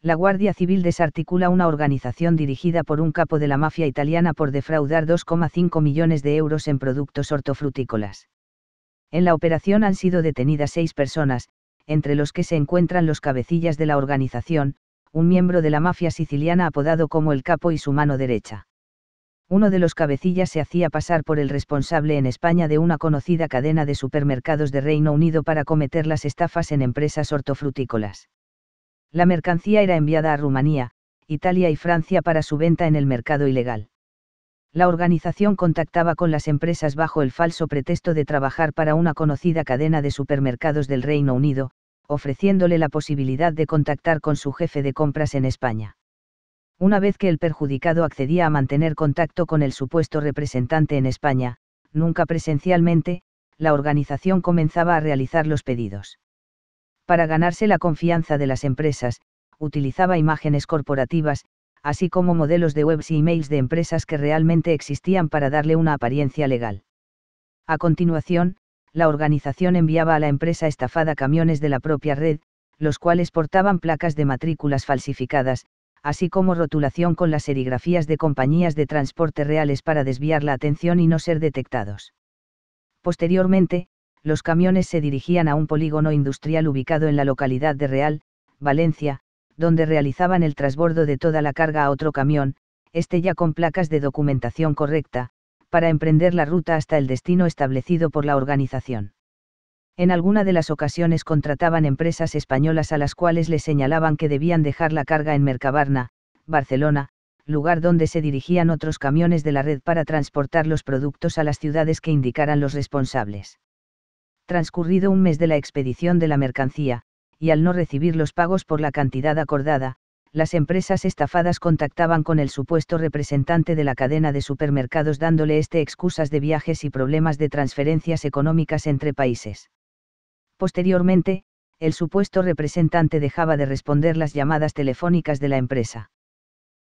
la Guardia Civil desarticula una organización dirigida por un capo de la mafia italiana por defraudar 2,5 millones de euros en productos hortofrutícolas. En la operación han sido detenidas seis personas, entre los que se encuentran los cabecillas de la organización, un miembro de la mafia siciliana apodado como el capo y su mano derecha. Uno de los cabecillas se hacía pasar por el responsable en España de una conocida cadena de supermercados de Reino Unido para cometer las estafas en empresas hortofrutícolas la mercancía era enviada a Rumanía, Italia y Francia para su venta en el mercado ilegal. La organización contactaba con las empresas bajo el falso pretexto de trabajar para una conocida cadena de supermercados del Reino Unido, ofreciéndole la posibilidad de contactar con su jefe de compras en España. Una vez que el perjudicado accedía a mantener contacto con el supuesto representante en España, nunca presencialmente, la organización comenzaba a realizar los pedidos. Para ganarse la confianza de las empresas, utilizaba imágenes corporativas, así como modelos de webs y emails de empresas que realmente existían para darle una apariencia legal. A continuación, la organización enviaba a la empresa estafada camiones de la propia red, los cuales portaban placas de matrículas falsificadas, así como rotulación con las serigrafías de compañías de transporte reales para desviar la atención y no ser detectados. Posteriormente, los camiones se dirigían a un polígono industrial ubicado en la localidad de Real, Valencia, donde realizaban el transbordo de toda la carga a otro camión, este ya con placas de documentación correcta, para emprender la ruta hasta el destino establecido por la organización. En alguna de las ocasiones contrataban empresas españolas a las cuales les señalaban que debían dejar la carga en Mercabarna, Barcelona, lugar donde se dirigían otros camiones de la red para transportar los productos a las ciudades que indicaran los responsables transcurrido un mes de la expedición de la mercancía, y al no recibir los pagos por la cantidad acordada, las empresas estafadas contactaban con el supuesto representante de la cadena de supermercados dándole este excusas de viajes y problemas de transferencias económicas entre países. Posteriormente, el supuesto representante dejaba de responder las llamadas telefónicas de la empresa.